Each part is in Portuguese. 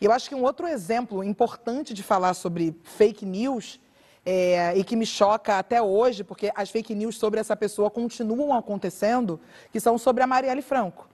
E eu acho que um outro exemplo importante de falar sobre fake news é, e que me choca até hoje, porque as fake news sobre essa pessoa continuam acontecendo, que são sobre a Marielle Franco.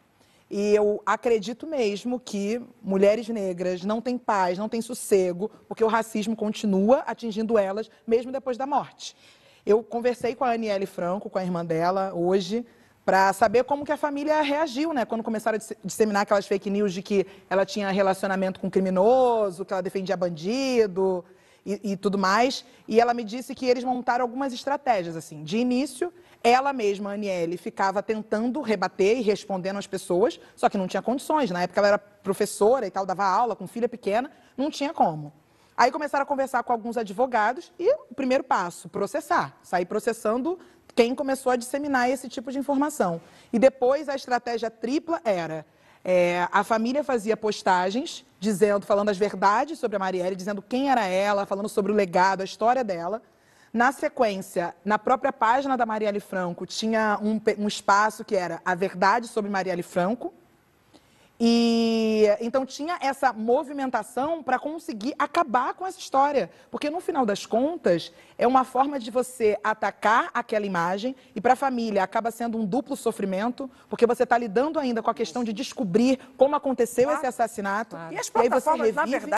E eu acredito mesmo que mulheres negras não têm paz, não têm sossego, porque o racismo continua atingindo elas, mesmo depois da morte. Eu conversei com a Aniele Franco, com a irmã dela, hoje, para saber como que a família reagiu, né? Quando começaram a disseminar aquelas fake news de que ela tinha relacionamento com criminoso, que ela defendia bandido e, e, tudo mais. E ela me disse que eles montaram algumas estratégias, assim. De início, ela mesma, a Aniele, ficava tentando rebater e respondendo às pessoas, só que não tinha condições. Na época ela era professora e tal, dava aula com filha pequena, não tinha como. Aí começaram a conversar com alguns advogados e o primeiro passo, processar. Sair processando quem começou a disseminar esse tipo de informação. E depois a estratégia tripla era é, a família fazia postagens dizendo, falando as verdades sobre a Marielle, dizendo quem era ela, falando sobre o legado, a história dela. Na sequência, na própria página da Marielle Franco, tinha um, um espaço que era a verdade sobre Marielle Franco. E então tinha essa movimentação para conseguir acabar com essa história, porque no final das contas é uma forma de você atacar aquela imagem e para a família acaba sendo um duplo sofrimento, porque você está lidando ainda com a questão de descobrir como aconteceu claro, esse assassinato claro. e as plataformas e aí você revive, na verdade